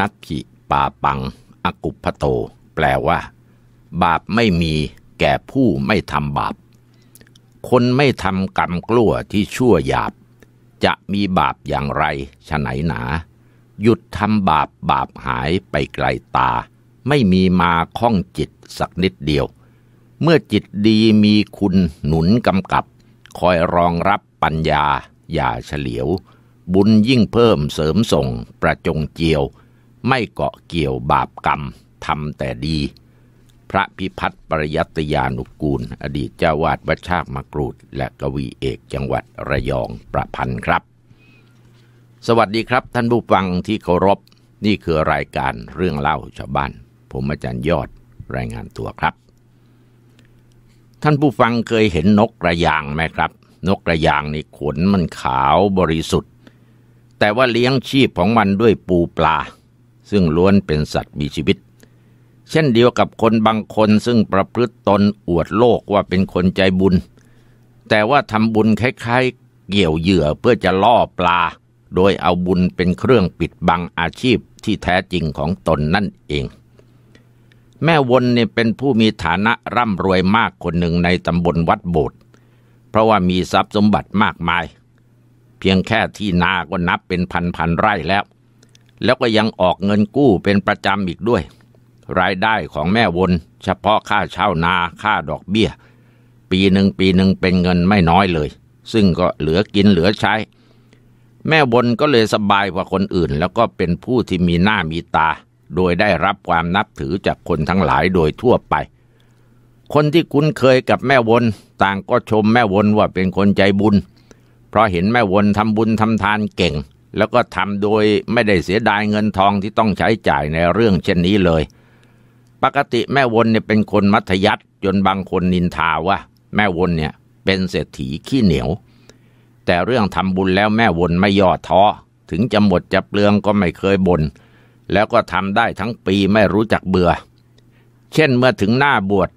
นัตถิปาปัง อกุพโต แปลว่า บาปไม่มีแก่ผู้ไม่ทำบาป คนไม่ทำกรรมกลัวที่ชั่วหยาบ จะมีบาปอย่างไรฉะไหนหนา หยุดทำบาปบาปหายไปไกลตา ไม่มีมาข้องจิตสักนิดเดียว เมื่อจิตดีมีคุณหนุนกำกับ คอยรองรับปัญญาอย่าเฉลียว บุญยิ่งเพิ่มเสริมส่งประจงเจียวไม่เกาะเกี่ยวบาปกรรมทำแต่ดี พระพิพัฒน์ปริยัตยานุกูล อดีตเจ้าวาดวัชากมกรูดและกวีเอกจังหวัดระยองประพันธ์ครับ สวัสดีครับ ท่านผู้ฟังที่เคารพนี่คือรายการเรื่องเล่าชาวบ้าน ผมอาจารย์ยอดรายงานตัวครับ ท่านผู้ฟังเคยเห็นนกกระยางไหมครับนกกระยางนี่ขนมันขาวบริสุทธิ์ แต่ว่าเลี้ยงชีพของมันด้วยปูปลาซึ่งล้วนเป็นสัตว์มีชีวิต เช่นเดียวกับคนบางคนซึ่งประพฤติตนอวดโลกว่าเป็นคนใจบุญ แต่ว่าทำบุญคล้ายๆ เกี่ยวเหยื่อเพื่อจะล่อปลา โดยเอาบุญเป็นเครื่องปิดบังอาชีพที่แท้จริงของตนนั่นเอง แม่วนเนี่ยเป็นผู้มีฐานะร่ำรวยมากคนหนึ่งในตำบลวัดโบสถ์เพราะว่ามีทรัพย์สมบัติมากมาย เพียงแค่ที่นาก็นับเป็นพันๆไร่แล้วแล้วก็ยังออกเงินกู้เป็นประจำอีกด้วย รายได้ของแม่วนเฉพาะค่าเช่านาค่าดอกเบี้ยปีหนึ่งปีหนึ่งเป็นเงินไม่น้อยเลย ซึ่งก็เหลือกินเหลือใช้ แม่วนก็เลยสบายกว่าคนอื่นแล้วก็เป็นผู้ที่มีหน้ามีตา โดยได้รับความนับถือจากคนทั้งหลายโดยทั่วไป คนที่คุ้นเคยกับแม่วนต่างก็ชมแม่วนว่าเป็นคนใจบุญ เพราะเห็นแม่วนทำบุญทำทานเก่งแล้วก็ทำโดยไม่ได้เสียดายเงินทองที่ต้องใช้จ่ายในเรื่องเช่นนี้เลย ปกติแม่วนเนี่ยเป็นคนมัธยัติจนบางคนนินทาว่า แม่วนเนี่ยเป็นเศรษฐีขี้เหนียว แต่เรื่องทำบุญแล้วแม่วนไม่ย่อท้อถึงจะหมดจะเปลืองก็ไม่เคยบน่นแล้วก็ทำได้ทั้งปีไม่รู้จักเบื่อ เช่นเมื่อถึงหน้าบวช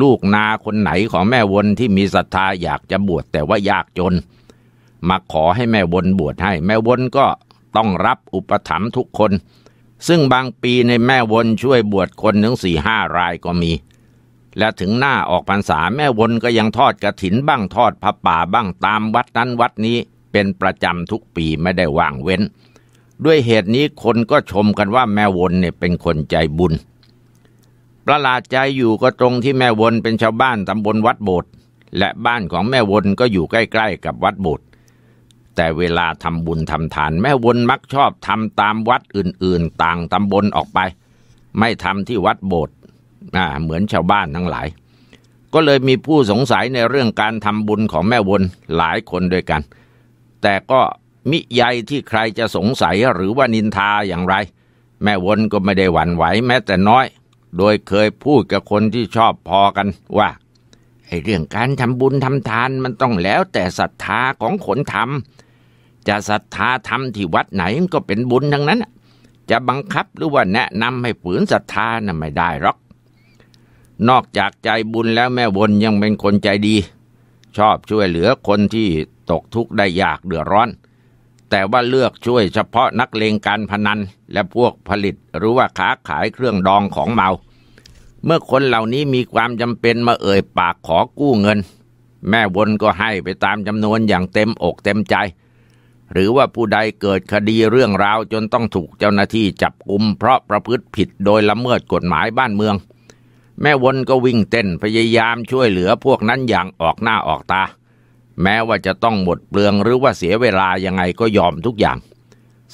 ลูกนาคนไหนของแม่วนที่มีศรัทธาอยากจะบวชแต่ว่ายากจนมาขอให้แม่วนบวชให้แม่วนก็ต้องรับอุปถัมภ์ทุกคน ซึ่งบางปีในแม่วนช่วยบวชคนถึงสี่ห้ารายก็มี และถึงหน้าออกพรรษาแม่วนก็ยังทอดกระถินบ้างทอดพระป่าบ้างตามวัดนั้นวัดนี้ เป็นประจำทุกปีไม่ได้ว่างเว้น ด้วยเหตุนี้คนก็ชมกันว่าแม่วนเนี่ยเป็นคนใจบุญ ประหลาดใจอยู่ก็ตรงที่แม่วนเป็นชาวบ้านตำบลวัดโบดและบ้านของแม่วนก็อยู่ใกล้ ๆ กับวัดโบดแต่เวลาทำบุญทำทาน แม่วนมักชอบทำตามวัดอื่นๆ ต่างตำบลออกไป ไม่ทำที่วัดโบสถ์เหมือนชาวบ้านทั้งหลาย ก็เลยมีผู้สงสัยในเรื่องการทำบุญของแม่วนหลายคนด้วยกัน แต่ก็มิัยที่ใครจะสงสัยหรือว่านินทาอย่างไร แม่วนก็ไม่ได้หวั่นไหวแม้แต่น้อย โดยเคยพูดกับคนที่ชอบพอกันว่าไอ้เรื่องการทำบุญทำทานมันต้องแล้วแต่ศรัทธาของคนทำจะศรัทธาธรรมที่วัดไหนก็เป็นบุญทั้งนั้น จะบังคับหรือว่าแนะนำให้ฝืนศรัทธานะ่ะไม่ได้หรอก นอกจากใจบุญแล้วแม่วนยังเป็นคนใจดี ชอบช่วยเหลือคนที่ตกทุกข์ได้ยากเดือดร้อน แต่ว่าเลือกช่วยเฉพาะนักเลงการพนันและพวกผลิตหรือว่าค้าขายเครื่องดองของเมา เมื่อคนเหล่านี้มีความจำเป็นมาเอ่ยปากขอกู้เงิน แม่วนก็ให้ไปตามจำนวนอย่างเต็มอกเต็มใจหรือว่าผู้ใดเกิดคดีเรื่องราวจนต้องถูกเจ้าหน้าที่จับกุมเพราะประพฤติผิดโดยละเมิดกฎหมายบ้านเมือง แม่วนก็วิ่งเต้นพยายามช่วยเหลือพวกนั้นอย่างออกหน้าออกตา แม้ว่าจะต้องหมดเปลืองหรือว่าเสียเวลา ยังไงก็ยอมทุกอย่าง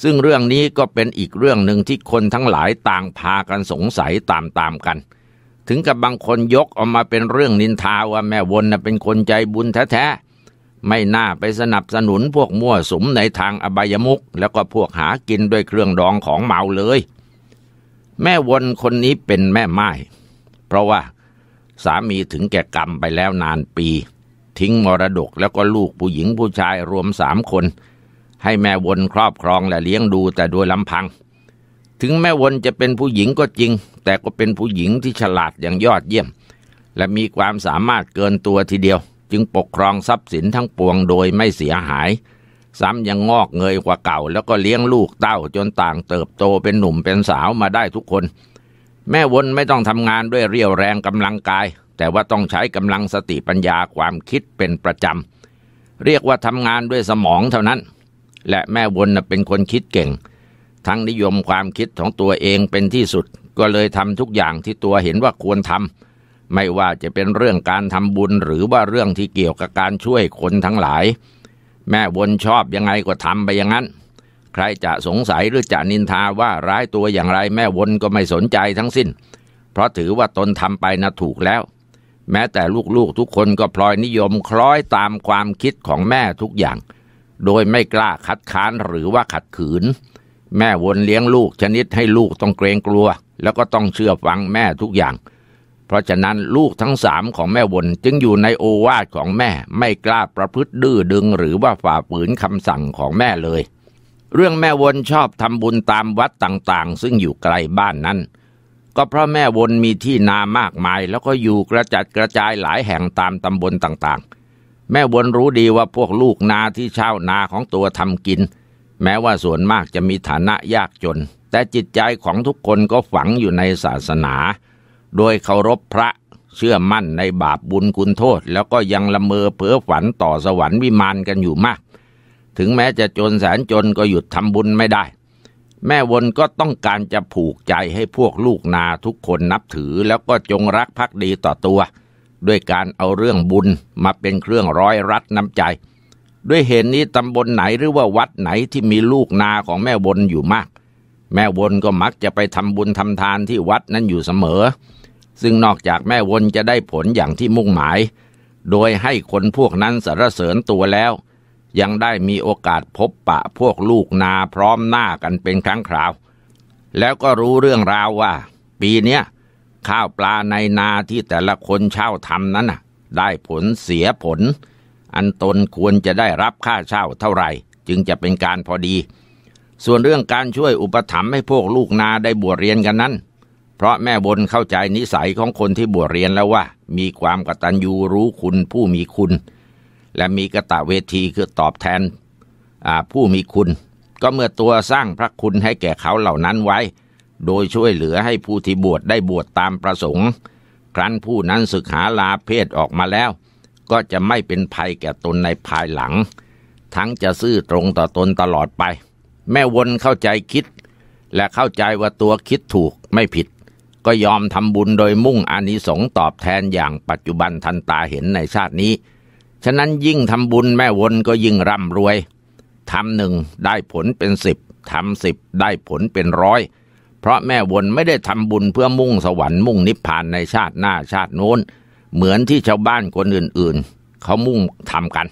ซึ่งเรื่องนี้ก็เป็นอีกเรื่องหนึ่งที่คนทั้งหลายต่างพากันสงสัยตามตามกัน ถึงกับบางคนยกออกมาเป็นเรื่องนินทาว่าแม่วนเป็นคนใจบุญแท้ไม่น่าไปสนับสนุนพวกมั่วสุมในทางอบายมุก แล้วก็พวกหากินด้วยเครื่องดองของเมาเลย แม่วนคนนี้เป็นแม่ไม้เพราะว่าสามีถึงแก่กรรมไปแล้วนานปี ทิ้งมรดกแล้วก็ลูกผู้หญิงผู้ชายรวมสามคนให้แม่วนครอบครองและเลี้ยงดูแต่โดยลำพัง ถึงแม่วนจะเป็นผู้หญิงก็จริง แต่ก็เป็นผู้หญิงที่ฉลาดอย่างยอดเยี่ยม และมีความสามารถเกินตัวทีเดียวจึงปกครองทรัพย์สินทั้งปวงโดยไม่เสียหาย ซ้ำยังงอกเงยกว่าเก่าแล้วก็เลี้ยงลูกเต้าจนต่างเติบโตเป็นหนุ่มเป็นสาวมาได้ทุกคน แม่วนไม่ต้องทำงานด้วยเรียวแรงกำลังกาย แต่ว่าต้องใช้กำลังสติปัญญาความคิดเป็นประจำเรียกว่าทำงานด้วยสมองเท่านั้น และแม่วนเป็นคนคิดเก่ง ทั้งนิยมความคิดของตัวเองเป็นที่สุด ก็เลยทำทุกอย่างที่ตัวเห็นว่าควรทำไม่ว่าจะเป็นเรื่องการทำบุญหรือว่าเรื่องที่เกี่ยวกับการช่วยคนทั้งหลาย แม่วนชอบยังไงก็ทำไปอย่างนั้น ใครจะสงสัยหรือจะนินทาว่าร้ายตัวอย่างไร แม่วนก็ไม่สนใจทั้งสิ้น เพราะถือว่าตนทำไปนะถูกแล้ว แม้แต่ลูกๆทุกคนก็พลอยนิยมคล้อยตามความคิดของแม่ทุกอย่าง โดยไม่กล้าคัดค้านหรือว่าขัดขืน แม่วนเลี้ยงลูก ชนิดให้ลูกต้องเกรงกลัว แล้วก็ต้องเชื่อฟังแม่ทุกอย่างเพราะฉะนั้นลูกทั้งสามของแม่วนจึงอยู่ในโอวาทของแม่ไม่กล้าประพฤติดื้อดึงหรือว่าฝ่าฝืนคำสั่งของแม่เลย เรื่องแม่วนชอบทำบุญตามวัดต่างๆ ซึ่งอยู่ไกลบ้านนั้น ก็เพราะแม่วนมีที่นามากมายแล้วก็อยู่กระจัดกระจายหลายแห่งตามตำบลต่างๆ แม่วนรู้ดีว่าพวกลูกนาที่เช่านาของตัวทำกิน แม้ว่าส่วนมากจะมีฐานะยากจน แต่จิตใจของทุกคนก็ฝังอยู่ในศาสนาโดยเคารพพระเชื่อมั่นในบาปบุญคุณโทษ แล้วก็ยังละเมอเพ้อฝันต่อสวรรค์วิมานกันอยู่มาก ถึงแม้จะจนแสนจนก็หยุดทำบุญไม่ได้ แม่วนก็ต้องการจะผูกใจให้พวกลูกนาทุกคนนับถือ แล้วก็จงรักภักดีต่อตัว ด้วยการเอาเรื่องบุญมาเป็นเครื่องร้อยรัดน้ำใจ ด้วยเหตุนนี้ตำบลไหนหรือว่าวัดไหนที่มีลูกนาของแม่วนอยู่มาก แม่วนก็มักจะไปทำบุญทำทานที่วัดนั้นอยู่เสมอซึ่งนอกจากแม่วนจะได้ผลอย่างที่มุ่งหมาย โดยให้คนพวกนั้นสรรเสริญตัวแล้ว ยังได้มีโอกาสพบปะพวกลูกนาพร้อมหน้ากันเป็นครั้งคราว แล้วก็รู้เรื่องราวว่าปีเนี้ยข้าวปลาในนาที่แต่ละคนเช่าทำนั้นน่ะได้ผลเสียผล อันตนควรจะได้รับค่าเช่าเท่าไหร่จึงจะเป็นการพอดี ส่วนเรื่องการช่วยอุปถัมภ์ให้พวกลูกนาได้บวชเรียนกันนั้นเพราะแม่บนเข้าใจนิสัยของคนที่บวชเรียนแล้วว่า มีความกตัญญูรู้คุณผู้มีคุณ และมีกะตะเวทีคือตอบแทนผู้มีคุณ ก็เมื่อตัวสร้างพระคุณให้แก่เขาเหล่านั้นไว้ โดยช่วยเหลือให้ผู้ที่บวชได้บวชตามประสงค์ ครั้นผู้นั้นศึกหาลาเพศออกมาแล้วก็จะไม่เป็นภัยแก่ตนในภายหลัง ทั้งจะซื่อตรงต่อตนตลอดไป แม่วนเข้าใจคิด และเข้าใจว่าตัวคิดถูกไม่ผิดก็ยอมทำบุญโดยมุ่งอานิสงส์ตอบแทนอย่างปัจจุบันทันตาเห็นในชาตินี้ ฉะนั้นยิ่งทำบุญแม่วนก็ยิ่งร่ำรวย ทำหนึ่งได้ผลเป็นสิบ ทำสิบได้ผลเป็นร้อย เพราะแม่วนไม่ได้ทำบุญเพื่อมุ่งสวรรค์มุ่งนิพพานในชาติหน้าชาติโน้น เหมือนที่ชาวบ้านคนอื่นๆ เขามุ่งทำกัน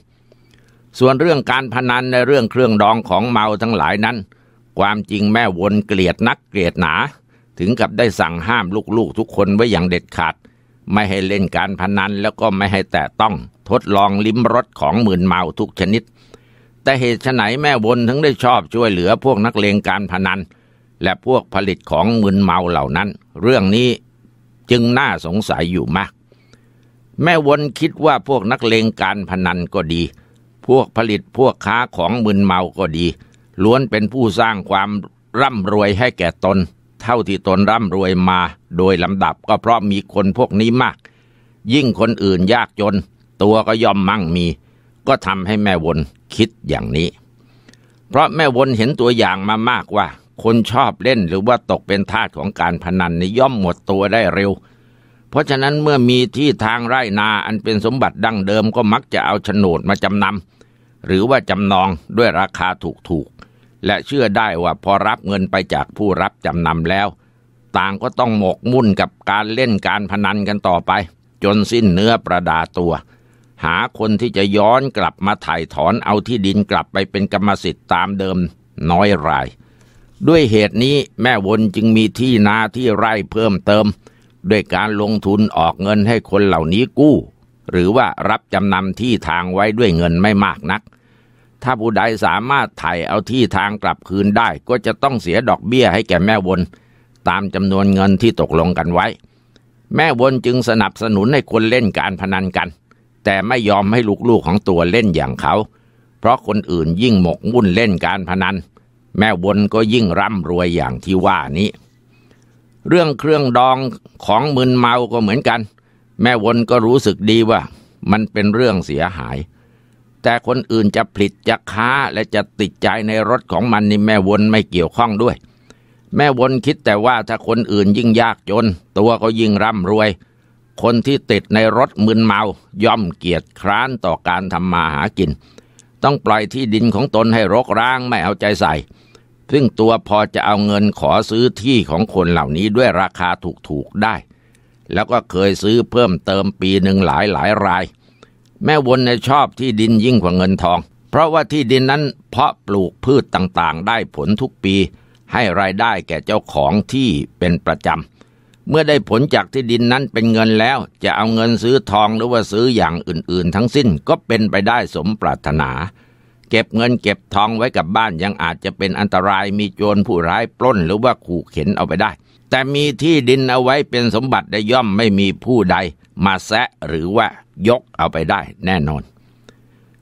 ส่วนเรื่องการพนันในเรื่องเครื่องดองของเมาทั้งหลายนั้น ความจริงแม่วนเกลียดนักเกลียดหนาถึงกับได้สั่งห้ามลูกๆ ทุกคนไว้อย่างเด็ดขาด ไม่ให้เล่นการพนันแล้วก็ไม่ให้แตะต้อง ทดลองลิ้มรสของหมื่นเมาทุกชนิด แต่เหตุไหนแม่วนถึงได้ชอบช่วยเหลือพวกนักเลงการพนัน และพวกผลิตของหมื่นเมาเหล่านั้น เรื่องนี้จึงน่าสงสัยอยู่มาก แม่วนคิดว่าพวกนักเลงการพนันก็ดี พวกผลิตพวกค้าของมึนเมาก็ดี ล้วนเป็นผู้สร้างความร่ำรวยให้แก่ตนเท่าที่ตนร่ำรวยมาโดยลำดับก็เพราะมีคนพวกนี้มาก ยิ่งคนอื่นยากจนตัวก็ย่อมมั่งมี ก็ทำให้แม่วนคิดอย่างนี้ เพราะแม่วนเห็นตัวอย่างมามากว่า คนชอบเล่นหรือว่าตกเป็นทาสของการพนันนี่ย่อมหมดตัวได้เร็ว เพราะฉะนั้นเมื่อมีที่ทางไร่นาอันเป็นสมบัติดั้งเดิมก็มักจะเอาโฉนดมาจำนำหรือว่าจำนองด้วยราคาถูกและเชื่อได้ว่าพอรับเงินไปจากผู้รับจำนำแล้ว ต่างก็ต้องหมกมุ่นกับการเล่นการพนันกันต่อไป จนสิ้นเนื้อประดาตัว หาคนที่จะย้อนกลับมาถ่ายถอนเอาที่ดินกลับไปเป็นกรรมสิทธิ์ตามเดิมน้อยราย ด้วยเหตุนี้แม่วนจึงมีที่นาที่ไร่เพิ่มเติม ด้วยการลงทุนออกเงินให้คนเหล่านี้กู้ หรือว่ารับจำนำที่ทางไว้ด้วยเงินไม่มากนักถ้าผู้ใดสามารถไถ่เอาที่ทางกลับคืนได้ ก็จะต้องเสียดอกเบี้ยให้แก่แม่วนตามจำนวนเงินที่ตกลงกันไว้ แม่วนจึงสนับสนุนให้คนเล่นการพนันกัน แต่ไม่ยอมให้ลูกๆของตัวเล่นอย่างเขา เพราะคนอื่นยิ่งหมกมุ่นเล่นการพนัน แม่วนก็ยิ่งร่ำรวยอย่างที่ว่านี้ เรื่องเครื่องดองของมึนเมาก็เหมือนกัน แม่วนก็รู้สึกดีว่า มันเป็นเรื่องเสียหายแต่คนอื่นจะผลิตจะค้าและจะติดใจในรถของมันนี่แม่วนไม่เกี่ยวข้องด้วย แม่วนคิดแต่ว่าถ้าคนอื่นยิ่งยากจน ตัวก็ยิ่งร่ำรวย คนที่ติดในรถมึนเมาย่อมเกียจคร้านต่อการทำมาหากิน ต้องปล่อยที่ดินของตนให้รกร้างไม่เอาใจใส่ ซึ่งตัวพอจะเอาเงินขอซื้อที่ของคนเหล่านี้ด้วยราคาถูกๆได้ แล้วก็เคยซื้อเพิ่มเติมปีหนึ่งหลายหลายรายแม่วนนชอบที่ดินยิ่งกว่าเงินทอง เพราะว่าที่ดินนั้นเพาะปลูกพืชต่างๆ ได้ผลทุกปี ให้รายได้แก่เจ้าของที่เป็นประจำ เมื่อได้ผลจากที่ดินนั้นเป็นเงินแล้ว จะเอาเงินซื้อทองหรือว่าซื้ออย่างอื่นๆ ทั้งสิ้นก็เป็นไปได้สมปรารถนา เก็บเงินเก็บทองไว้กับบ้านยังอาจจะเป็นอันตรายมีโจรผู้ร้ายปล้นหรือว่าขู่เข็นเอาไปได้ แต่มีที่ดินเอาไว้เป็นสมบัติได้ย่อมไม่มีผู้ใดมาแซะหรือว่ายกเอาไปได้แน่นอน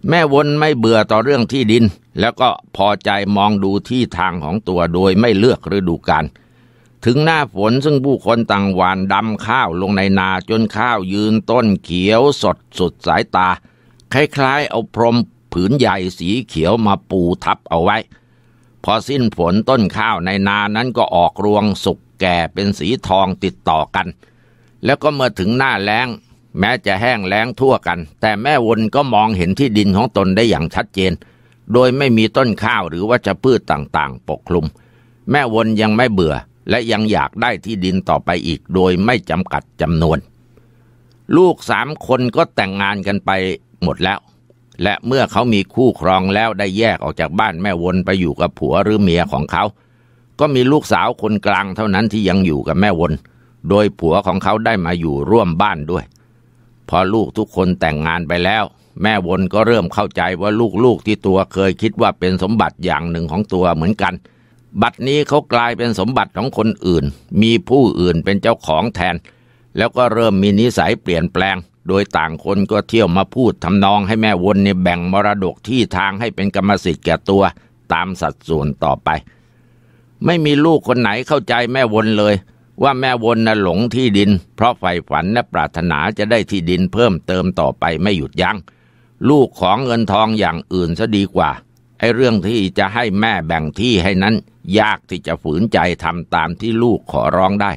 แม่วนไม่เบื่อต่อเรื่องที่ดิน แล้วก็พอใจมองดูที่ทางของตัวโดยไม่เลือกฤดูกาลถึงหน้าฝนซึ่งผู้คนต่างหวานดำข้าวลงในนาจนข้าวยืนต้นเขียวสดสุดสายตา คล้ายๆเอาพรมผืนใหญ่สีเขียวมาปูทับเอาไว้ พอสิ้นฝนต้นข้าวในนานั้นก็ออกรวงสุกแก่เป็นสีทองติดต่อกันแล้วก็เมื่อถึงหน้าแล้ง แม้จะแห้งแล้งทั่วกัน แต่แม่วนก็มองเห็นที่ดินของตนได้อย่างชัดเจน โดยไม่มีต้นข้าวหรือว่าจะพืชต่างๆ ปกคลุม แม่วนยังไม่เบื่อ และยังอยากได้ที่ดินต่อไปอีก โดยไม่จำกัดจำนวน ลูกสามคนก็แต่งงานกันไปหมดแล้ว และเมื่อเขามีคู่ครองแล้วได้แยกออกจากบ้านแม่วนไปอยู่กับผัวหรือเมียของเขา ก็มีลูกสาวคนกลางเท่านั้นที่ยังอยู่กับแม่วนเโดยผัวของเขาได้มาอยู่ร่วมบ้านด้วย พอลูกทุกคนแต่งงานไปแล้ว แม่วนก็เริ่มเข้าใจว่าลูกๆที่ตัวเคยคิดว่าเป็นสมบัติอย่างหนึ่งของตัวเหมือนกัน บัดนี้เขากลายเป็นสมบัติของคนอื่น มีผู้อื่นเป็นเจ้าของแทน แล้วก็เริ่มมีนิสัยเปลี่ยนแปลง โดยต่างคนก็เที่ยวมาพูดทำนองให้แม่วนเนี่ยแบ่งมรดกที่ทางให้เป็นกรรมสิทธิ์แก่ตัว ตามสัดส่วนต่อไป ไม่มีลูกคนไหนเข้าใจแม่วนเลยว่าแม่วนน่ะหลงที่ดิน เพราะใฝ่ฝันและปรารถนาจะได้ที่ดินเพิ่มเติมต่อไปไม่หยุดยัง้ง ลูกของเงินทองอย่างอื่นซะดีกว่า ไอ้เรื่องที่จะให้แม่แบ่งที่ให้นั้น ยากที่จะฝืนใจทำตามที่ลูกขอร้องได้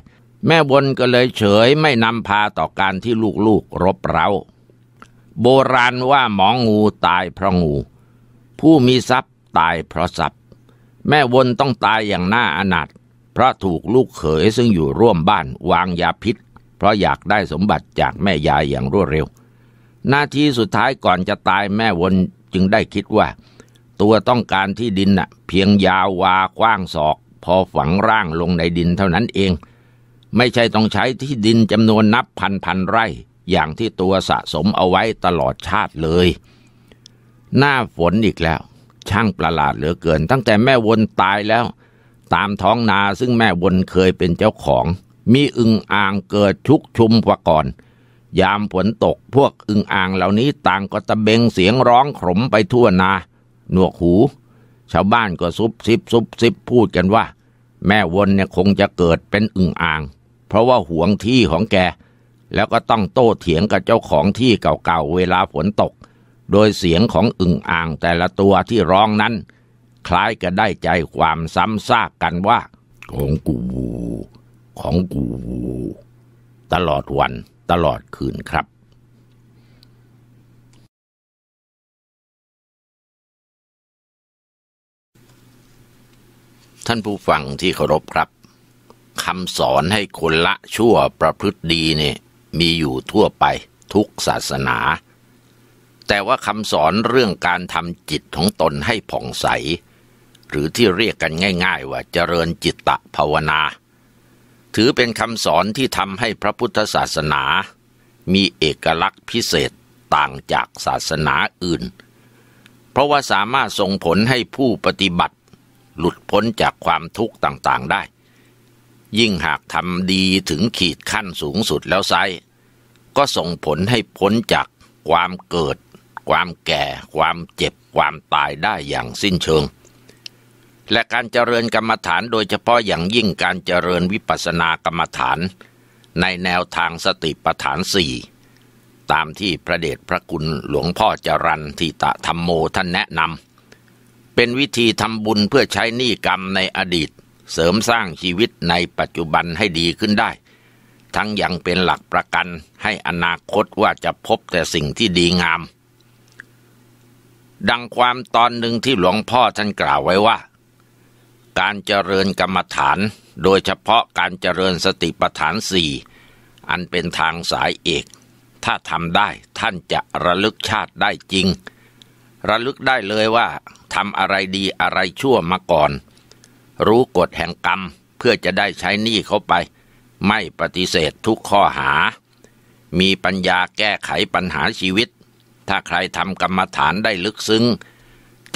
แม่วนก็เลยเฉยไม่นำพาต่อการที่ลูกลูกรบเร้า โบราณว่าหมองงูตายเพราะงูผู้มีทรัพย์ตายเพราะทรัพย์แม่วนต้องตายอย่างน่าอนาถเพราะถูกลูกเขยซึ่งอยู่ร่วมบ้านวางยาพิษ เพราะอยากได้สมบัติจากแม่ยายอย่างรวดเร็วนาทีสุดท้ายก่อนจะตายแม่วนจึงได้คิดว่า ตัวต้องการที่ดินน่ะ เพียงยาววากว้างศอก พอฝังร่างลงในดินเท่านั้นเอง ไม่ใช่ต้องใช้ที่ดินจำนวนนับพันพันไร่ อย่างที่ตัวสะสมเอาไว้ตลอดชาติเลย หน้าฝนอีกแล้ว ช่างประหลาดเหลือเกิน ตั้งแต่แม่วนตายแล้วตามท้องนาซึ่งแม่บนเคยเป็นเจ้าของ มีอึงอ่างเกิดชุกชุมกว่าก่อน ยามฝนตกพวกอึงอ่างเหล่านี้ต่างก็ตะเบงเสียงร้องขมไปทั่วนา หนวกหู ชาวบ้านก็ซุบซิบซุบซิบพูดกันว่าแม่วนเนี่ยคงจะเกิดเป็นอึงอ่าง เพราะว่าห่วงที่ของแก แล้วก็ต้องโต้เถียงกับเจ้าของที่เก่าๆเวลาฝนตกโดยเสียงของอึงอ่างแต่ละตัวที่ร้องนั้นคล้ายกันได้ใจความซ้ำซากกันว่า ของกู ของกู ตลอดวันตลอดคืนครับ ท่านผู้ฟังที่เคารพครับคำสอนให้คนละชั่วประพฤติดีเนี่ยมีอยู่ทั่วไปทุกศาสนา แต่ว่าคำสอนเรื่องการทำจิตของตนให้ผ่องใสหรือที่เรียกกันง่ายๆ ว่าเจริญจิตตภาวนา ถือเป็นคำสอนที่ทำให้พระพุทธศาสนา มีเอกลักษณ์พิเศษต่างจากศาสนาอื่น เพราะว่าสามารถส่งผลให้ผู้ปฏิบัติ หลุดพ้นจากความทุกข์ต่างๆได้ ยิ่งหากทำดีถึงขีดขั้นสูงสุดแล้วไซก็ส่งผลให้พ้นจากความเกิด ความแก่ ความเจ็บความตายได้อย่างสิ้นเชิงและการเจริญกรรมฐานโดยเฉพาะอย่างยิ่งการเจริญวิปัสสนากรรมฐาน ในแนวทางสติปัฏฐานสี่ตามที่พระเดชพระคุณหลวงพ่อจรันทิตะธรรมโมท่านแนะนำเป็นวิธีทำบุญเพื่อใช้หนี้กรรมในอดีต เสริมสร้างชีวิตในปัจจุบันให้ดีขึ้นได้ ทั้งยังเป็นหลักประกันให้อนาคตว่าจะพบแต่สิ่งที่ดีงาม ดังความตอนหนึ่งที่หลวงพ่อท่านกล่าวไว้ว่าการเจริญกรรมฐานโดยเฉพาะการเจริญสติปัฏฐานสี่ อันเป็นทางสายเอก ถ้าทำได้ท่านจะระลึกชาติได้จริง ระลึกได้เลยว่าทำอะไรดีอะไรชั่วมาก่อน รู้กฎแห่งกรรมเพื่อจะได้ใช้หนี้เขาไป ไม่ปฏิเสธทุกข้อหา มีปัญญาแก้ไขปัญหาชีวิต ถ้าใครทำกรรมฐานได้ลึกซึ้ง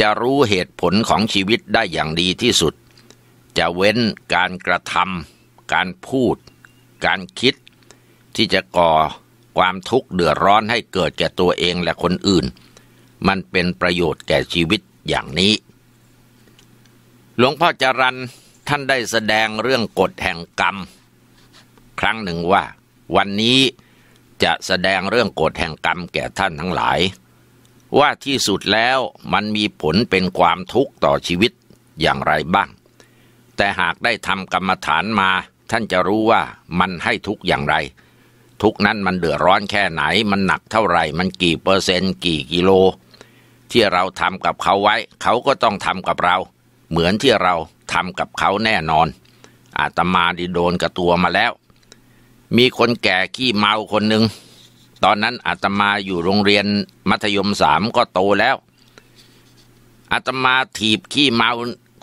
จะรู้เหตุผลของชีวิตได้อย่างดีที่สุดจะเว้นการกระทำการพูด การคิด ที่จะก่อความทุกข์เดือดร้อนให้เกิดแก่ตัวเองและคนอื่น มันเป็นประโยชน์แก่ชีวิตอย่างนี้ หลวงพ่อจรันท่านได้แสดงเรื่องกฎแห่งกรรม ครั้งหนึ่งว่า วันนี้จะแสดงเรื่องกฎแห่งกรรมแก่ท่านทั้งหลาย ว่าที่สุดแล้วมันมีผลเป็นความทุกข์ต่อชีวิตอย่างไรบ้างแต่หากได้ทำกรรมฐานมา ท่านจะรู้ว่ามันให้ทุกอย่างไร ทุกนั้นมันเดือดร้อนแค่ไหนมันหนักเท่าไหร่มันกี่ เปอร์เซนต์กี่กิโล ที่เราทำกับเขาไว้ เขาก็ต้องทำกับเรา เหมือนที่เราทำกับเขาแน่นอนอาตมาดิโดนกับตัวมาแล้ว มีคนแก่ขี้เมาคนหนึ่งตอนนั้นอาตมาอยู่โรงเรียนมัธยมสามก็โตแล้วอาตมาถีบขี้เมา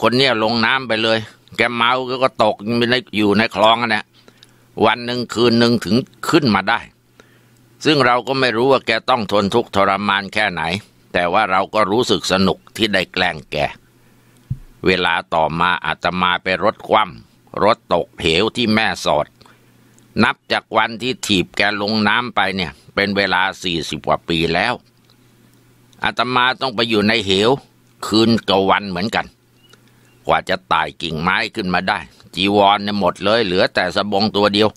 คนเนี้ยลงน้ำไปเลยแกเมาก็ตกอยู่ในคลองนะวันหนึ่งคืนหนึ่งถึงขึ้นมาได้ ซึ่งเราก็ไม่รู้ว่าแกต้องทนทุกข์ทรมานแค่ไหน แต่ว่าเราก็รู้สึกสนุกที่ได้แกล้งแก เวลาต่อมาอาตมาไปรถคว่ำรถตกเหวที่แม่สอด นับจากวันที่ถีบแกลงน้ำไปเนี่ย เป็นเวลาสี่สิบกว่าปีแล้ว อาตมาต้องไปอยู่ในเหว คืนกับวันเหมือนกันกว่าจะไต่กิ่งไม้ขึ้นมาได้ จีวรเนี่ยหมดเลย เหลือแต่สบงตัวเดียว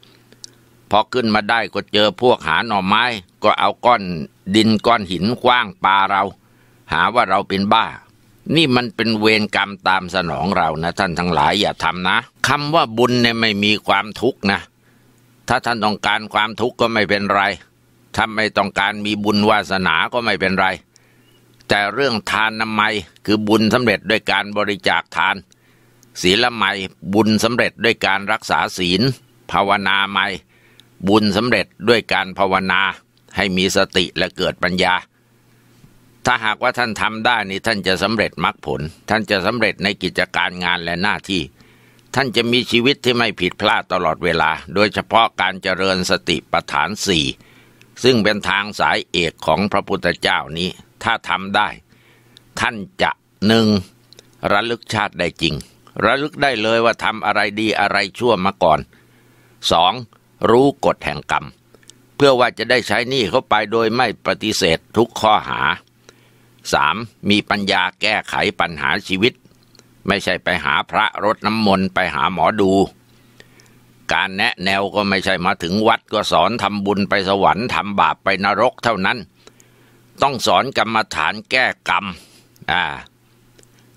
พอขึ้นมาได้ก็เจอพวกหาหน่อไม้ ก็เอาก้อนดินก้อนหินคว้างปาเรา หาว่าเราเป็นบ้า นี่มันเป็นเวรกรรมตามสนองเรานะท่านทั้งหลายอย่าทำนะคำว่าบุญเนี่ยไม่มีความทุกข์นะ ถ้าท่านต้องการความทุกข์ก็ไม่เป็นไร ถ้าไม่ต้องการมีบุญวาสนาก็ไม่เป็นไรแต่เรื่องทานนามัคือบุญสำเร็จด้วยการบริจาคทาน ศีลไมยบุญสำเร็จด้วยการรักษาศีล ภาวนาไมยบุญสำเร็จด้วยการภาวนาให้มีสติและเกิดปัญญา ถ้าหากว่าท่านทำได้นี่ท่านจะสำเร็จมรรคผลท่านจะสำเร็จในกิจการงานและหน้าที่ ท่านจะมีชีวิตที่ไม่ผิดพลาดตลอดเวลา โดยเฉพาะการเจริญสติปัฏฐานสี่ซึ่งเป็นทางสายเอกของพระพุทธเจ้านี้ถ้าทำได้ ท่านจะหนึ่งระลึกชาติได้จริง ระลึกได้เลยว่าทำอะไรดีอะไรชั่วมาก่อนสองรู้กฎแห่งกรรม เพื่อว่าจะได้ใช้นี่เข้าไปโดยไม่ปฏิเสธทุกข้อหาสามมีปัญญาแก้ไขปัญหาชีวิต ไม่ใช่ไปหาพระรดน้ำมนต์ ไปหาหมอดู การแนะแนวก็ไม่ใช่มาถึงวัดก็สอนทำบุญไปสวรรค์ทำบาปไปนรกเท่านั้นต้องสอนกรรมฐานแก้กรรมอ่า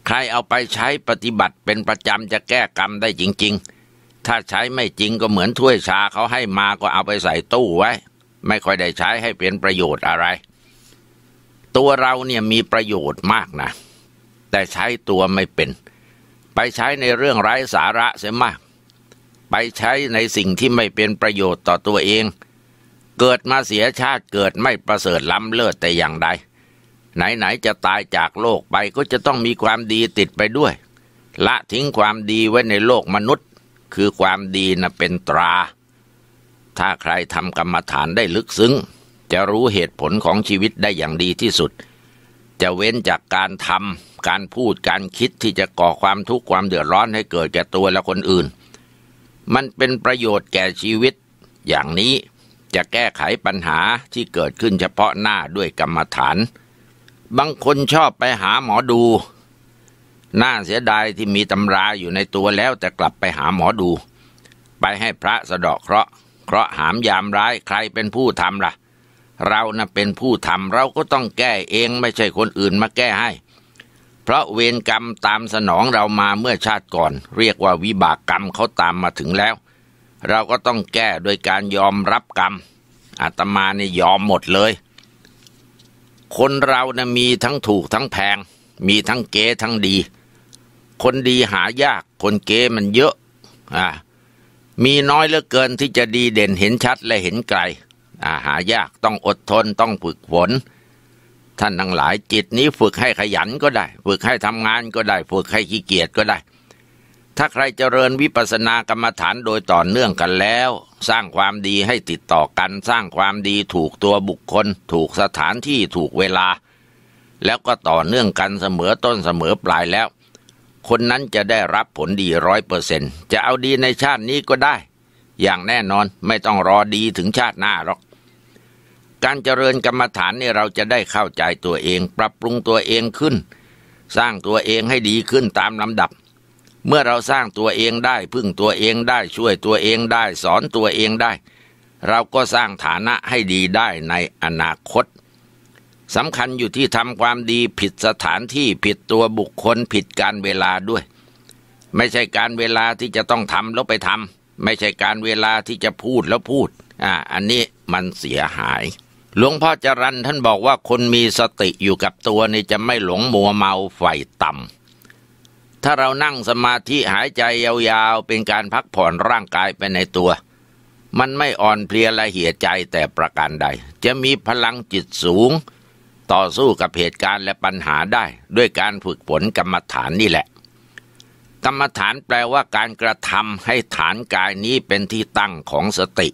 ใครเอาไปใช้ปฏิบัติเป็นประจำจะแก้กรรมได้จริง ๆ ถ้าใช้ไม่จริงก็เหมือนถ้วยชาเขาให้มาก็เอาไปใส่ตู้ไว้ไม่ค่อยได้ใช้ให้เป็นประโยชน์อะไร ตัวเราเนี่ยมีประโยชน์มากนะแต่ใช้ตัวไม่เป็น ไปใช้ในเรื่องไร้สาระเสียมาก ไปใช้ในสิ่งที่ไม่เป็นประโยชน์ต่อตัวเองเกิดมาเสียชาติเกิดไม่ประเสริฐล้ำเลิศแต่อย่างใดไหนๆจะตายจากโลกไปก็จะต้องมีความดีติดไปด้วย ละทิ้งความดีไว้ในโลกมนุษย์ คือความดีนะเป็นตรา ถ้าใครทำกรรมฐานได้ลึกซึ้ง จะรู้เหตุผลของชีวิตได้อย่างดีที่สุด จะเว้นจากการทำการพูดการคิดที่จะก่อความทุกข์ความเดือดร้อนให้เกิดแก่ตัวและคนอื่น มันเป็นประโยชน์แก่ชีวิต อย่างนี้จะแก้ไขปัญหาที่เกิดขึ้นเฉพาะหน้าด้วยกรรมฐาน บางคนชอบไปหาหมอดู น่าเสียดายที่มีตำราอยู่ในตัวแล้ว แต่กลับไปหาหมอดู ไปให้พระสะเดาะเคราะห์เคราะห์หามยามร้ายใครเป็นผู้ทำละ่ะ เรานะ่ะเป็นผู้ทำเราก็ต้องแก้เองไม่ใช่คนอื่นมาแก้ให้ เพราะเวรกรรมตามสนองเรามาเมื่อชาติก่อน เรียกว่าวิบากกรรมเขาตามมาถึงแล้วเราก็ต้องแก้โดยการยอมรับกรรมอาตมาเนี่ยยอมหมดเลย คนเรานะมีทั้งถูกทั้งแพง มีทั้งเก๋ทั้งดี คนดีหายาก คนเก๋มันเยอะอ่ามีน้อยเหลือเกินที่จะดีเด่นเห็นชัดและเห็นไกลอาหายากต้องอดทน ต้องฝึกฝน ท่านทั้งหลายจิตนี้ฝึกให้ขยันก็ได้ ฝึกให้ทำงานก็ได้ ฝึกให้ขี้เกียจก็ได้ถ้าใครเจริญวิปัสสนากรรมฐานโดยต่อเนื่องกันแล้ว สร้างความดีให้ติดต่อกันสร้างความดีถูกตัวบุคคล ถูกสถานที่ถูกเวลา แล้วก็ต่อเนื่องกันเสมอต้นเสมอปลายแล้ว คนนั้นจะได้รับผลดีร้อยเปอร์เซ็นจะเอาดีในชาตินี้ก็ได้ อย่างแน่นอนไม่ต้องรอดีถึงชาติหน้าหรอก การเจริญกรรมฐานนี่เราจะได้เข้าใจตัวเอง ปรับปรุงตัวเองขึ้น สร้างตัวเองให้ดีขึ้นตามลำดับเมื่อเราสร้างตัวเองได้พึ่งตัวเองได้ช่วยตัวเองได้ สอนตัวเองได้ เราก็สร้างฐานะให้ดีได้ในอนาคต สำคัญอยู่ที่ทำความดีผิดสถานที่ผิดตัวบุคคลผิดการเวลาด้วย ไม่ใช่การเวลาที่จะต้องทำแล้วไปทำ ไม่ใช่การเวลาที่จะพูดแล้วพูดอ่าอันนี้มันเสียหาย หลวงพ่อจรันท่านบอกว่าคนมีสติอยู่กับตัวนี่จะไม่หลงมัวเมาไฟต่ำถ้าเรานั่งสมาธิหายใจยาวๆ เป็นการพักผ่อนร่างกายไปในตัว มันไม่อ่อนเพลียและเหี่ยใจแต่ประการใด จะมีพลังจิตสูงต่อสู้กับเหตุการณ์และปัญหาได้ ด้วยการฝึกฝนกรรมฐานนี่แหละ กรรมฐานแปลว่าการกระทำให้ฐานกายนี้เป็นที่ตั้งของสติ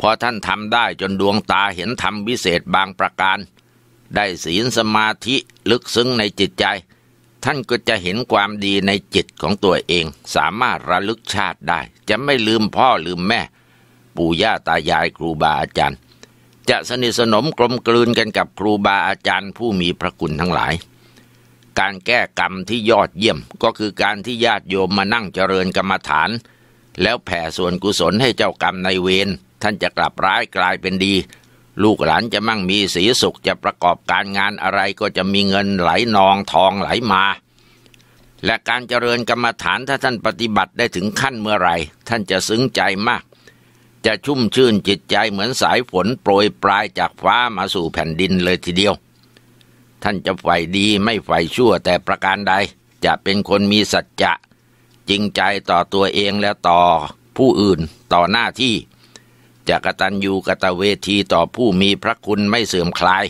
พอท่านทำได้จนดวงตาเห็นธรรมวิเศษบางประการ ได้ศีลสมาธิลึกซึ้งในจิตใจท่านก็จะเห็นความดีในจิตของตัวเอง สามารถระลึกชาติได้ จะไม่ลืมพ่อลืมแม่ปู่ย่าตายายครูบาอาจารย์ จะสนิทสนมกลมกลืนกันกับครูบาอาจารย์ผู้มีพระคุณทั้งหลาย การแก้กรรมที่ยอดเยี่ยมก็คือการที่ญาติโยมมานั่งเจริญกรรมฐาน แล้วแผ่ส่วนกุศลให้เจ้ากรรมในเวรท่านจะกลับร้ายกลายเป็นดีลูกหลานจะมั่งมีสีสุขจะประกอบการงานอะไรก็จะมีเงินไหลนองทองไหลมา และการเจริญกรรมฐานถ้าท่านปฏิบัติได้ถึงขั้นเมื่อไรท่านจะซึ้งใจมาก จะชุ่มชื่นจิตใจเหมือนสายฝนโปรยปลายจากฟ้ามาสู่แผ่นดินเลยทีเดียว ท่านจะใฝ่ดีไม่ใฝ่ชั่วแต่ประการใด จะเป็นคนมีสัจจะ จริงใจต่อตัวเองและต่อผู้อื่นต่อหน้าที่จะกระตันยูกะตะเวทีต่อผู้มีพระคุณไม่เสื่อมคลาย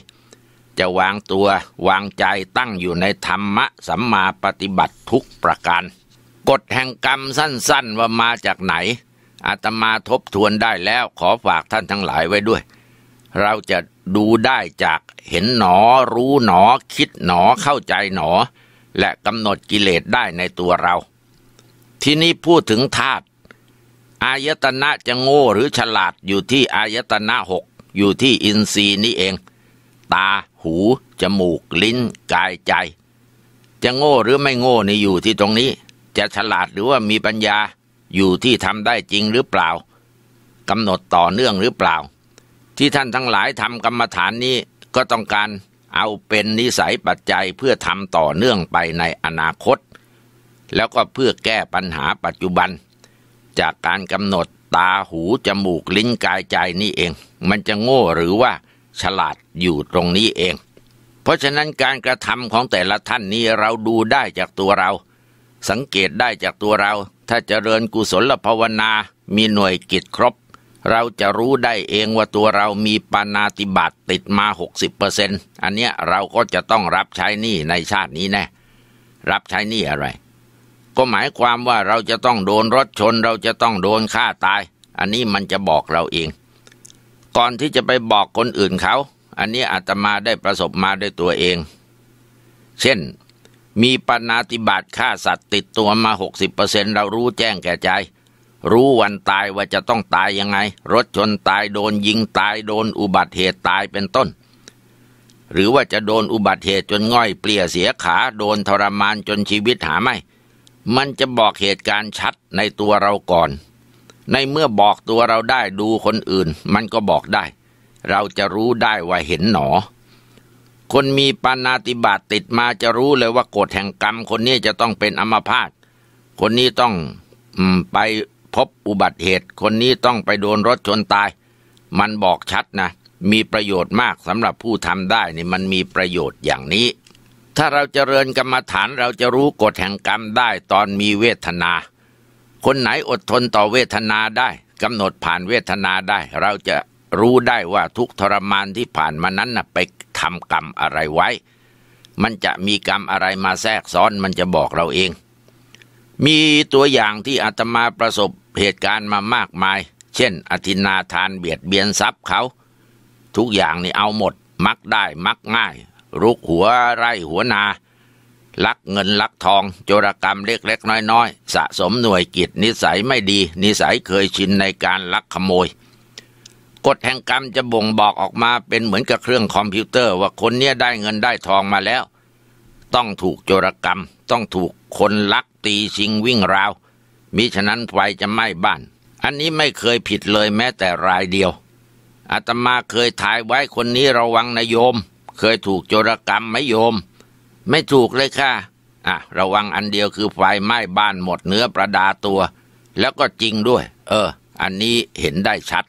จะวางตัววางใจตั้งอยู่ในธรรมะสัมมาปฏิบัติทุกประการ กฎแห่งกรรมสั้นๆว่ามาจากไหน อาตมาทบทวนได้แล้วขอฝากท่านทั้งหลายไว้ด้วย เราจะดูได้จากเห็นหนอรู้หนอ คิดหนอเข้าใจหนอ และกำหนดกิเลสได้ในตัวเรา ที่นี้พูดถึงธาตุอายตนะจะโง่หรือฉลาดอยู่ที่อายตนะหกอยู่ที่อินทรีย์นี่เอง ตาหู จมูกลิ้น กายใจ จะโง่หรือไม่โง่นี่อยู่ที่ตรงนี้ จะฉลาดหรือว่ามีปัญญาอยู่ที่ทำได้จริงหรือเปล่ากำหนดต่อเนื่องหรือเปล่า ที่ท่านทั้งหลายทำกรรมฐานนี้ก็ต้องการเอาเป็นนิสัยปัจจัยเพื่อทำต่อเนื่องไปในอนาคต แล้วก็เพื่อแก้ปัญหาปัจจุบันจากการกำหนดตาหู จมูก ลิ้นกายใจนี่เอง มันจะโง่หรือว่าฉลาดอยู่ตรงนี้เอง เพราะฉะนั้นการกระทำของแต่ละท่านนี้ เราดูได้จากตัวเรา สังเกตได้จากตัวเรา ถ้าเจริญกุศลภาวนามีหน่วยกิจครบ เราจะรู้ได้เองว่าตัวเรามีปานาติบาตติดมา 60%อันเนี้ยเราก็จะต้องรับใช้นี่ในชาตินี้แน่ รับใช้นี่อะไรก็หมายความว่าเราจะต้องโดนรถชนเราจะต้องโดนฆ่าตาย อันนี้มันจะบอกเราเอง ก่อนที่จะไปบอกคนอื่นเขาอันนี้อาตมาได้ประสบมาด้วยตัวเองเช่นมีปนาติบาตฆ่าสัตว์ติดตัวมา 60%เรารู้แจ้งแก่ใจ รู้วันตายว่าจะต้องตายยังไง รถชนตายโดนยิงตายโดนอุบัติเหตุตายเป็นต้น หรือว่าจะโดนอุบัติเหตุจนง่อยเปลี่ยเสียขาโดนทรมานจนชีวิตหาไม่มันจะบอกเหตุการณ์ชัดในตัวเราก่อน ในเมื่อบอกตัวเราได้ดูคนอื่นมันก็บอกได้ เราจะรู้ได้ว่าเห็นหนอ คนมีปานาติบาตติดมาจะรู้เลยว่ากฎแห่งกรรมคนนี้จะต้องเป็นอมพาสคนนี้ต้องอไปพบอุบัติเหตุ คนนี้ต้องไปโดนรถชนตาย มันบอกชัดนะ มีประโยชน์มากสำหรับผู้ทำได้นี่มันมีประโยชน์อย่างนี้ถ้าเราจเจริญกรรมฐานเราจะรู้กฎแห่งกรรมได้ตอนมีเวทนา คนไหนอดทนต่อเวทนาได้กำหนดผ่านเวทนาได้ เราจะรู้ได้ว่าทุกทรมานที่ผ่านมานั้นนะไปทำกรรมอะไรไว้ มันจะมีกรรมอะไรมาแทรกซ้อนมันจะบอกเราเอง มีตัวอย่างที่อาตมาประสบเหตุการณ์มามากมาย เช่นอธินาทานเบียดเบียนทรัพย์เขา ทุกอย่างนี่เอาหมด มักได้มักง่ายรุกหัวไร่หัวนา ลักเงินลักทอง โจรกรรมเล็ก ๆ น้อยๆ สะสมหน่วยกิจนิสัยไม่ดี นิสัยเคยชินในการลักขโมย กฎแห่งกรรมจะบ่งบอกออกมาเป็นเหมือนกับเครื่องคอมพิวเตอร์ว่าคนเนี้ยได้เงินได้ทองมาแล้ว ต้องถูกโจรกรรมต้องถูกคนลักตีชิงวิ่งราว มิฉะนั้นไฟจะไหม้บ้าน อันนี้ไม่เคยผิดเลยแม้แต่รายเดียวอาตมาเคยถ่ายไว้คนนี้ระวังนายโยมเคยถูกโจรกรรมไหมโยม ไม่ถูกเลยค่ะอ่ะ ระวังอันเดียวคือไฟไหม้บ้านหมดเนื้อประดาตัว แล้วก็จริงด้วย เออ อันนี้เห็นได้ชัด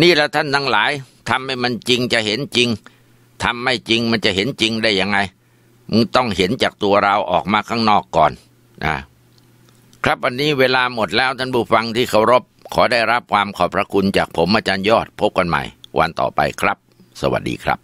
นี่ละท่านทั้งหลายทำให้มันจริงจะเห็นจริงทำไม่จริงมันจะเห็นจริงได้ยังไง มึงต้องเห็นจากตัวเราออกมาข้างนอกก่อนนะครับวันนี้เวลาหมดแล้วท่านผู้ฟังที่เคารพขอได้รับความขอบพระคุณจากผมอาจารย์ยอดพบกันใหม่ วันต่อไปครับ สวัสดีครับ